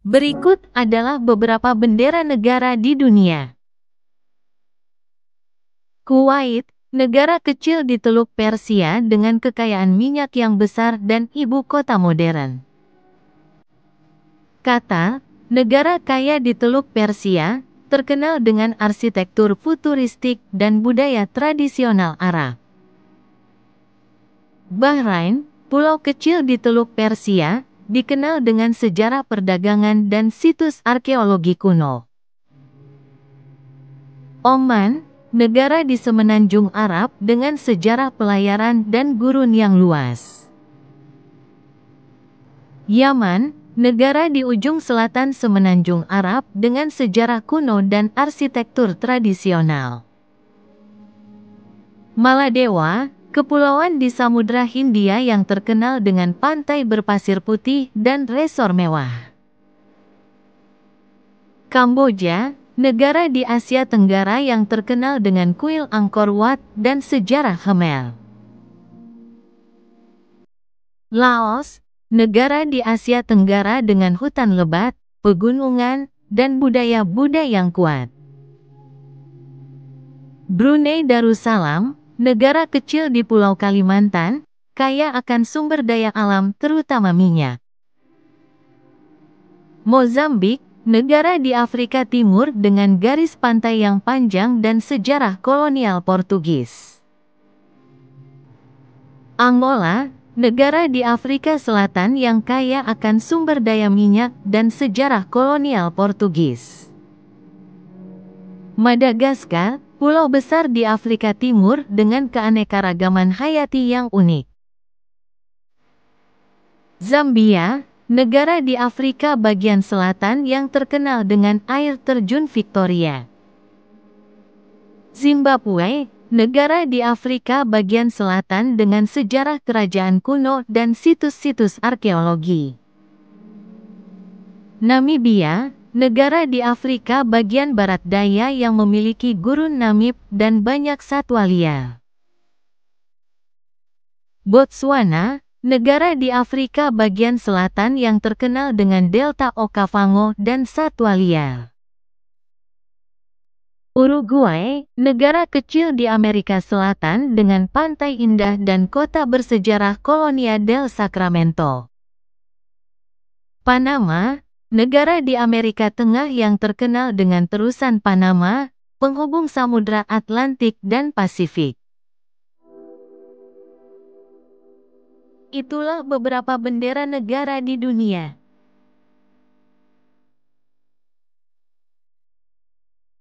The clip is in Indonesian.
Berikut adalah beberapa bendera negara di dunia. Kuwait, negara kecil di Teluk Persia dengan kekayaan minyak yang besar dan ibu kota modern. Qatar, negara kaya di Teluk Persia, terkenal dengan arsitektur futuristik dan budaya tradisional Arab. Bahrain, pulau kecil di Teluk Persia, dikenal dengan sejarah perdagangan dan situs arkeologi kuno. Oman, negara di semenanjung Arab dengan sejarah pelayaran dan gurun yang luas. Yaman, negara di ujung selatan semenanjung Arab dengan sejarah kuno dan arsitektur tradisional. Maladewa, Kepulauan di Samudra Hindia yang terkenal dengan pantai berpasir putih dan resor mewah. Kamboja, negara di Asia Tenggara yang terkenal dengan kuil Angkor Wat dan sejarah Khmer. Laos, negara di Asia Tenggara dengan hutan lebat, pegunungan, dan budaya budaya yang kuat. Brunei Darussalam, Negara kecil di Pulau Kalimantan, kaya akan sumber daya alam terutama minyak. Mozambik, negara di Afrika Timur dengan garis pantai yang panjang dan sejarah kolonial Portugis. Angola, negara di Afrika Selatan yang kaya akan sumber daya minyak dan sejarah kolonial Portugis. Madagaskar, pulau besar di Afrika Timur dengan keanekaragaman hayati yang unik. Zambia, negara di Afrika bagian selatan yang terkenal dengan air terjun Victoria. Zimbabwe, negara di Afrika bagian selatan dengan sejarah kerajaan kuno dan situs-situs arkeologi. Namibia, Negara di Afrika bagian barat daya yang memiliki gurun namib dan banyak satwa liar. Botswana, negara di Afrika bagian selatan yang terkenal dengan delta Okavango dan satwa liar. Uruguay, negara kecil di Amerika Selatan dengan pantai indah dan kota bersejarah Kolonia del Sacramento. Panama, Negara di Amerika Tengah yang terkenal dengan terusan Panama, penghubung Samudra Atlantik dan Pasifik. Itulah beberapa bendera negara di dunia.